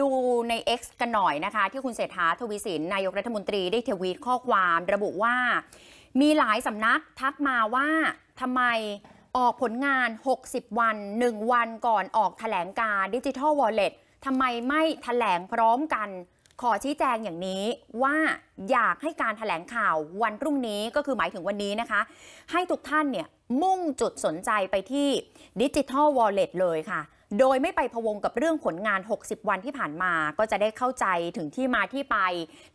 ดูใน X กันหน่อยนะคะ ที่คุณเศรษฐาทวีสินนายกรัฐมนตรีได้ทวีตข้อความระบุว่า มีหลายสำนักทักมาว่าทำไมออกผลงาน 60 วัน 1 วันก่อนออกถแถลงการดิจิทัลวอลเล็ตทำไมไม่ถแถลงพร้อมกันขอชี้แจงอย่างนี้ว่าอยากให้การถแถลงข่าววันรุ่งนี้ก็คือหมายถึงวันนี้นะคะ ให้ทุกท่านเนี่ยมุ่งจุดสนใจไปที่ดิจิทัลวอลเล็ตเลยค่ะโดยไม่ไปพวงกับเรื่องผลงาน 60 วันที่ผ่านมา ก็จะได้เข้าใจถึงที่มาที่ไป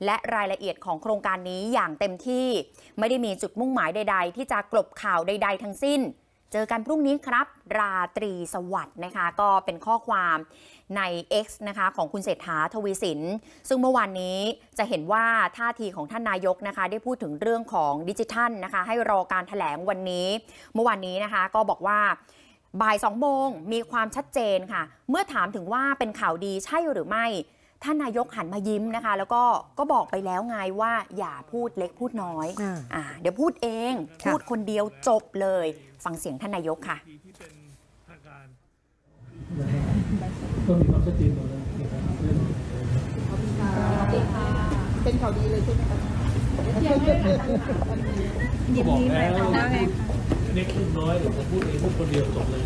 และรายละเอียดของโครงการนี้อย่างเต็มที่ ไม่ได้มีจุดมุ่งหมายใดๆ ที่จะกลบข่าวใดๆ ทั้งสิ้น เจอกันพรุ่งนี้ครับ ราตรีสวัสดิ์นะคะ ก็เป็นข้อความใน X นะคะของคุณเศรษฐาทวีสิน ซึ่งเมื่อวานนี้จะเห็นว่าท่าทีของท่านนายกนะคะได้พูดถึงเรื่องของดิจิทัลนะคะ ให้รอการถแถลงวันนี้ เมื่อวานนี้นะคะก็บอกว่าบ่ายสองโมงมีความชัดเจนค่ะ เมื่อถามถึงว่าเป็นข่าวดีใช่หรือไม่ ท่านนายกหันมายิ้มนะคะ แล้วก็ก็บอกไปแล้วไงว่าอย่าพูดเล็กพูดน้อยอ่าเดี๋ยวพูดเองพูดคนเดียวจบเลย ฟังเสียงท่านนายกค่ะมีความชัดเจน่อะเป็นข่าวดีเลยใช่ไหมคะยดีวล็กพูดน้อยเดี๋ยวผมพูดเองพูดคนเดียวจบเลย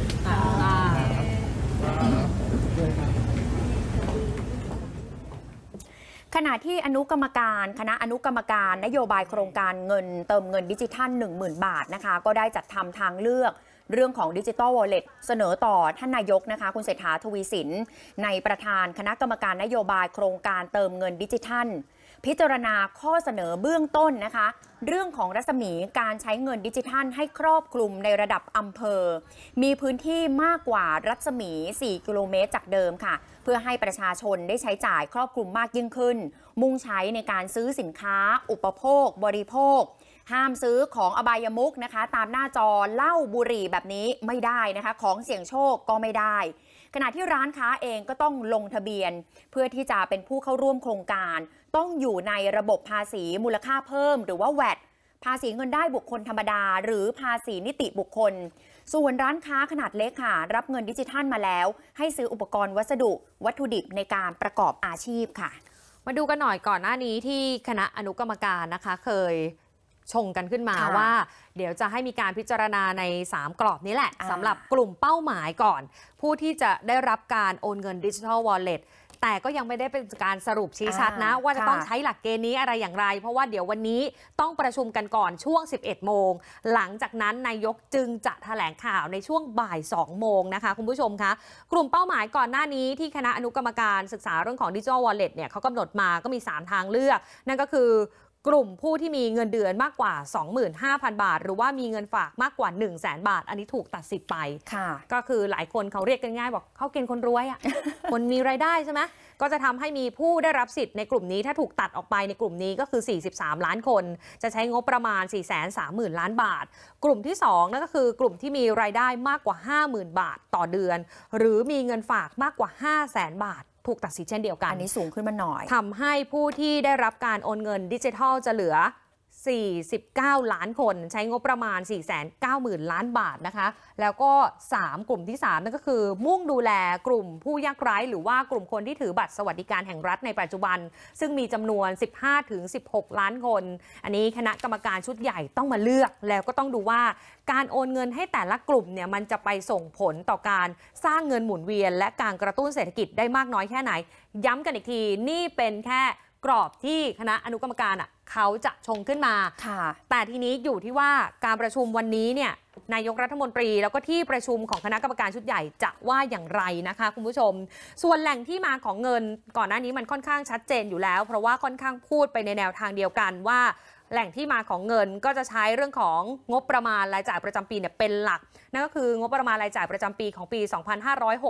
ขณะที่อนุกรรมการ คณะอนุกรรมการนโยบายโครงการเงินเติมเงินดิจิทัล 10,000 บาทนะคะก็ได้จัดทำทางเลือกเรื่องของดิจิ t a l วอลเล็ตเสนอต่อท่านนายกนะคะคุณเศรษฐาทวีสิน ในประธานคณะกรรมการนโยบายโครงการเติมเงินดิจิทัลพิจารณาข้อเสนอเบื้องต้นนะคะ เรื่องของรัศมีการใช้เงินดิจิทัล ให้ครอบคลุมในระดับอำเภอ มีพื้นที่มากกว่ารัศมี 4 กิโลเมตรจากเดิมค่ะ เพื่อให้ประชาชนได้ใช้จ่ายครอบคลุมมากยิ่งขึ้น มุ่งใช้ในการซื้อสินค้า อุปโภค บริโภคห้ามซื้อของอบายมุกนะคะ ตามหน้าจอเหล้าบุหรี่แบบนี้ไม่ได้นะคะ ของเสี่ยงโชคก็ไม่ได้ ขณะที่ร้านค้าเองก็ต้องลงทะเบียน เพื่อที่จะเป็นผู้เข้าร่วมโครงการ ต้องอยู่ในระบบภาษีมูลค่าเพิ่ม หรือว่าแวดภาษีเงินได้บุคคลธรรมดา หรือภาษีนิติบุคคล ส่วนร้านค้าขนาดเล็กค่ะรับเงินดิจิทัลมาแล้ว ให้ซื้ออุปกรณ์วัสดุวัตถุดิบในการประกอบอาชีพค่ะ มาดูกันหน่อยก่อนหน้านี้ที่คณะอนุกรรมการนะคะเคยชงกันขึ้นมาว่า เดี๋ยวจะให้มีการพิจารณาใน 3 กรอบนี้แหละสำหรับกลุ่มเป้าหมายก่อน ผู้ที่จะได้รับการโอนเงินดิจิทัลวอลเล็ตแต่ก็ยังไม่ได้เป็นการสรุปชี้ชัดนะ ว่าจะต้องใช้หลักเกณฑ์นี้อะไรอย่างไร เพราะว่าเดี๋ยววันนี้ต้องประชุมกันก่อนช่วง 11 โมง หลังจากนั้นนายกจึงจะถแถลงข่าวในช่วงบ่าย 2 โมงนะคะคุณผู้ชมคะกลุ่มเป้าหมายก่อนหน้านี้ที่คณะอนุกรรมการศึกษาเรื่องของดิจิทัลวอลเล็ตเนี่ยเขากำหนดมาก็มี3ทางเลือก นั่นก็คือกลุ่มผู้ที่มีเงินเดือนมากกว่า 25,000 บาท หรือว่ามีเงินฝากมากกว่า 1 0 0 0 0แบาท อันนี้ถูกตัดสิทธิ์ไป ค่ะ ก็คือหลายคนเขาเรียกกันง่ายบอกเขาเกณฑ์คนรวยอะ่ะคนมีรายได้ใช่ไหมก็จะทำให้มีผู้ได้รับสิทธิ์ในกลุ่มนี้ถ้าถูกตัดออกไปในกลุ่มนี้ก็คือ 43 ล้านคน จะใช้งบประมาณ 4 3 0 0 0 0 ล้านบาท กลุ่มที่2นั่นก็คือกลุ่มที่มีรายได้มากกว่า 50,000 บาทต่อเดือน หรือมีเงินฝากมากกว่า 5 0 0 0 0 0 บาทถูกตัดสิทธิ์เช่นเดียวกัน อันนี้สูงขึ้นมาหน่อย ทำให้ผู้ที่ได้รับการโอนเงินดิจิทัลจะเหลือ49 ล้านคนใช้งบประมาณ 490,000ล้านบาทนะคะ แล้วก็ 3 กลุ่มที่3นั่นก็คือ มุ่งดูแลกลุ่มผู้ยากไร้หรือว่ากลุ่มคนที่ถือบัตรสวัสดิการแห่งรัฐในปัจจุบัน ซึ่งมีจำนวน 15-16 ล้านคน อันนี้คณะกรรมการชุดใหญ่ต้องมาเลือกแล้วก็ต้องดูว่าการโอนเงินให้แต่ละกลุ่มเนี่ยมันจะไปส่งผลต่อการสร้างเงินหมุนเวียน และการกระตุ้นเศรษฐกิจได้มากน้อยแค่ไหน ย้ำกันอีกทีนี่เป็นแค่กรอบที่คณะอนุกรรมการอ่ะเขาจะชงขึ้นมาแต่ทีนี้อยู่ที่ว่าการประชุมวันนี้เนี่ยนายกรัฐมนตรีแล้วก็ที่ประชุมของคณะกรรมการชุดใหญ่จะว่าอย่างไรนะคะคุณผู้ชม ส่วนแหล่งที่มาของเงิน ก่อนหน้านี้มันค่อนข้างชัดเจนอยู่แล้วเพราะว่าค่อนข้างพูดไปในแนวทางเดียวกันว่าแหล่งที่มาของเงินก็จะใช้เรื่องของงบประมาณรายจ่ายประจำปีเนี่ยเป็นหลัก นั่นก็คืองบประมาณรายจ่ายประจำปีของปี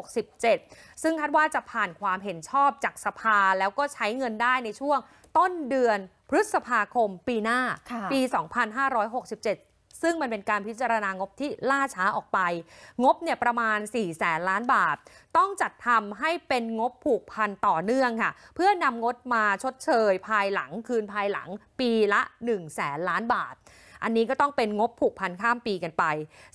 2567 ซึ่งคาดว่าจะผ่านความเห็นชอบจากสภาแล้วก็ใช้เงินได้ในช่วงต้นเดือนพฤษภาคมปีหน้าปี 2567ซึ่งมันเป็นการพิจารณางบที่ล่าช้าออกไป งบเนี่ยประมาณ4แสนล้านบาท ต้องจัดทำให้เป็นงบผูกพันต่อเนื่องค่ะเพื่อนำงบมาชดเชยภายหลังคืนภายหลัง ปีละ1แสนล้านบาท อันนี้ก็ต้องเป็นงบผูกพันข้ามปีกันไป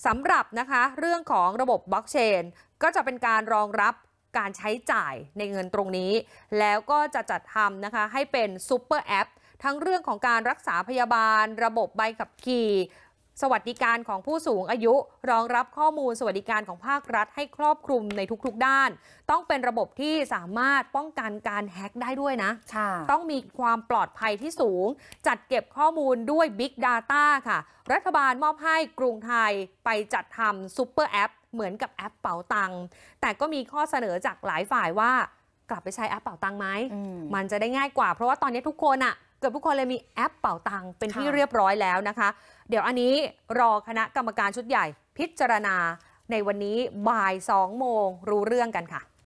สำหรับนะคะเรื่องของระบบบล็อกเชนก็จะเป็นการรองรับการใช้จ่ายในเงินตรงนี้ แล้วก็จะจัดทำนะคะให้เป็นซูเปอร์แอปทั้งเรื่องของการรักษาพยาบาล ระบบใบขับขี่สวัสดิการของผู้สูงอายุรองรับข้อมูลสวัสดิการของภาครัฐให้ครอบคลุมในทุกๆ ด้าน ต้องเป็นระบบที่สามารถป้องกันการแฮ็กได้ด้วยนะ ต้องมีความปลอดภัยที่สูง จัดเก็บข้อมูลด้วย Big Data ค่ะ รัฐบาลมอบให้กรุงไทยไปจัดทำซูเปอร์แอปเหมือนกับแอป เป๋าตังค์แต่ก็มีข้อเสนอจากหลายฝ่ายว่ากลับไปใช้แอปเป๋าตังค์ไหมมมันจะได้ง่ายกว่าเพราะว่าตอนนี้ทุกคนอะเกือบทุกคนเลยมีแอปเป่าตังเป็นที่เรียบร้อยแล้วนะคะ เดี๋ยวอันนี้รอคณะกรรมการชุดใหญ่พิจารณาในวันนี้บ่ายสองโมงรู้เรื่องกันค่ะ